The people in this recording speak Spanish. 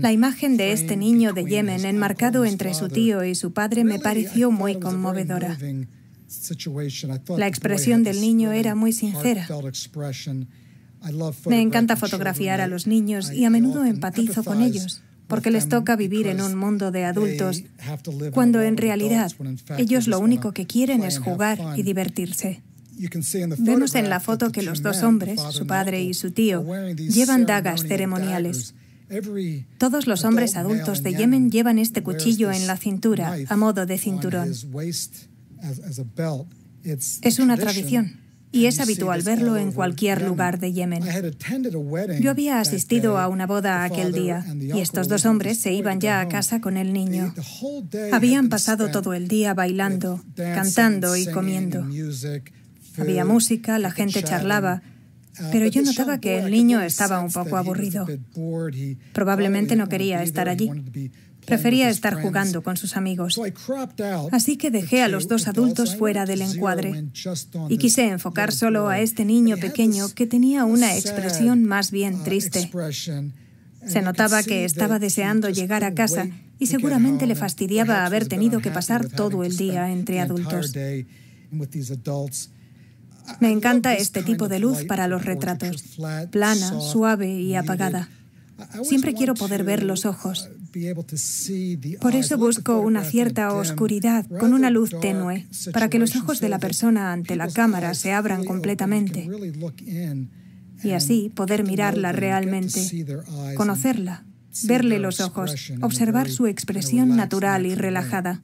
La imagen de este niño de Yemen enmarcado entre su tío y su padre me pareció muy conmovedora. La expresión del niño era muy sincera. Me encanta fotografiar a los niños y a menudo empatizo con ellos porque les toca vivir en un mundo de adultos, cuando en realidad ellos lo único que quieren es jugar y divertirse. Vemos en la foto que los dos hombres, su padre y su tío, llevan dagas ceremoniales. Todos los hombres adultos de Yemen llevan este cuchillo en la cintura, a modo de cinturón. Es una tradición y es habitual verlo en cualquier lugar de Yemen. Yo había asistido a una boda aquel día y estos dos hombres se iban ya a casa con el niño. Habían pasado todo el día bailando, cantando y comiendo. Había música, la gente charlaba, pero yo notaba que el niño estaba un poco aburrido. Probablemente no quería estar allí. Prefería estar jugando con sus amigos. Así que dejé a los dos adultos fuera del encuadre y quise enfocar solo a este niño pequeño que tenía una expresión más bien triste. Se notaba que estaba deseando llegar a casa y seguramente le fastidiaba haber tenido que pasar todo el día entre adultos. Me encanta este tipo de luz para los retratos, plana, suave y apagada. Siempre quiero poder ver los ojos. Por eso busco una cierta oscuridad con una luz tenue, para que los ojos de la persona ante la cámara se abran completamente y así poder mirarla realmente, conocerla, verle los ojos, observar su expresión natural y relajada.